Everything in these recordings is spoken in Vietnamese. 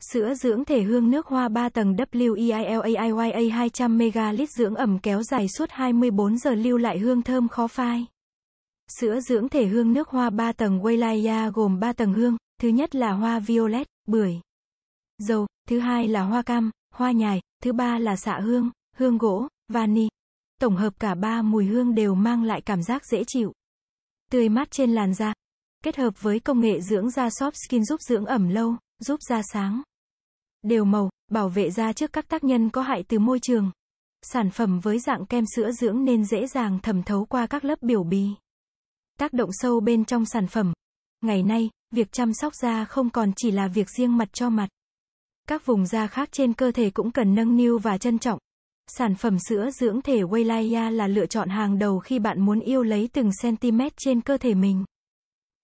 Sữa dưỡng thể hương nước hoa 3 tầng WEILAIYA 200 ml dưỡng ẩm kéo dài suốt 24 giờ lưu lại hương thơm khó phai. Sữa dưỡng thể hương nước hoa 3 tầng Wailaya gồm 3 tầng hương, thứ nhất là hoa violet, bưởi, dầu, thứ hai là hoa cam, hoa nhài, thứ ba là xạ hương, hương gỗ, vani. Tổng hợp cả ba mùi hương đều mang lại cảm giác dễ chịu, tươi mát trên làn da. Kết hợp với công nghệ dưỡng da soft skin giúp dưỡng ẩm lâu, giúp da sáng đều màu, bảo vệ da trước các tác nhân có hại từ môi trường. Sản phẩm với dạng kem sữa dưỡng nên dễ dàng thẩm thấu qua các lớp biểu bì. Tác động sâu bên trong sản phẩm. Ngày nay, việc chăm sóc da không còn chỉ là việc riêng mặt cho mặt. Các vùng da khác trên cơ thể cũng cần nâng niu và trân trọng. Sản phẩm sữa dưỡng thể Waylaya là lựa chọn hàng đầu khi bạn muốn yêu lấy từng cm trên cơ thể mình.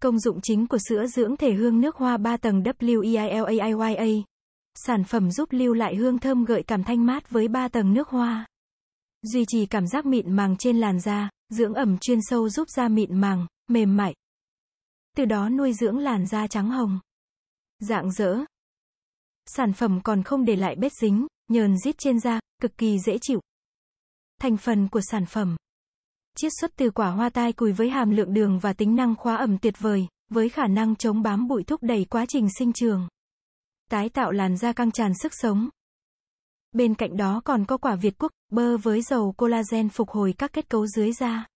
Công dụng chính của sữa dưỡng thể hương nước hoa 3 tầng WEILAYA Sản phẩm giúp lưu lại hương thơm gợi cảm thanh mát với 3 tầng nước hoa. Duy trì cảm giác mịn màng trên làn da, dưỡng ẩm chuyên sâu giúp da mịn màng, mềm mại. Từ đó nuôi dưỡng làn da trắng hồng. Dạng dỡ. Sản phẩm còn không để lại bết dính, nhờn rít trên da, cực kỳ dễ chịu. Thành phần của sản phẩm. Chiết xuất từ quả hoa tai cùi với hàm lượng đường và tính năng khóa ẩm tuyệt vời, với khả năng chống bám bụi thúc đẩy quá trình sinh trường tái tạo làn da căng tràn sức sống. Bên cạnh đó còn có quả Việt Quốc, bơ với dầu collagen phục hồi các kết cấu dưới da,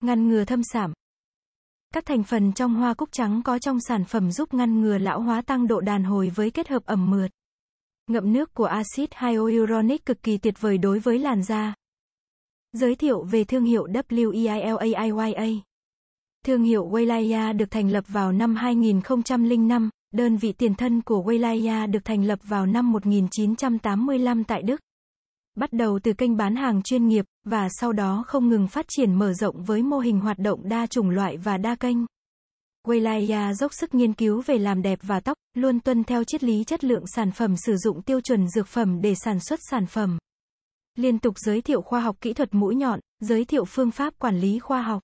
ngăn ngừa thâm sảm. Các thành phần trong hoa cúc trắng có trong sản phẩm giúp ngăn ngừa lão hóa tăng độ đàn hồi với kết hợp ẩm mượt. Ngậm nước của axit hyaluronic cực kỳ tuyệt vời đối với làn da. Giới thiệu về thương hiệu WEILAIYA. Thương hiệu Weilaya được thành lập vào năm 2005 đơn vị tiền thân của Welaya được thành lập vào năm 1985 tại Đức. Bắt đầu từ kênh bán hàng chuyên nghiệp, và sau đó không ngừng phát triển mở rộng với mô hình hoạt động đa chủng loại và đa kênh. Welaya dốc sức nghiên cứu về làm đẹp và tóc, luôn tuân theo triết lý chất lượng sản phẩm sử dụng tiêu chuẩn dược phẩm để sản xuất sản phẩm. Liên tục giới thiệu khoa học kỹ thuật mũi nhọn, giới thiệu phương pháp quản lý khoa học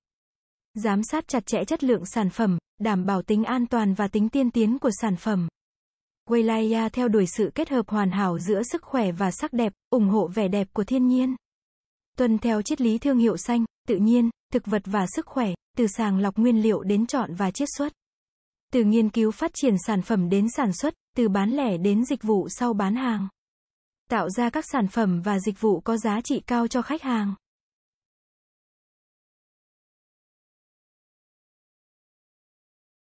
giám sát chặt chẽ chất lượng sản phẩm, đảm bảo tính an toàn và tính tiên tiến của sản phẩm. Waylaya theo đuổi sự kết hợp hoàn hảo giữa sức khỏe và sắc đẹp, ủng hộ vẻ đẹp của thiên nhiên. Tuân theo triết lý thương hiệu xanh, tự nhiên, thực vật và sức khỏe, từ sàng lọc nguyên liệu đến chọn và chiết xuất. Từ nghiên cứu phát triển sản phẩm đến sản xuất, từ bán lẻ đến dịch vụ sau bán hàng. Tạo ra các sản phẩm và dịch vụ có giá trị cao cho khách hàng.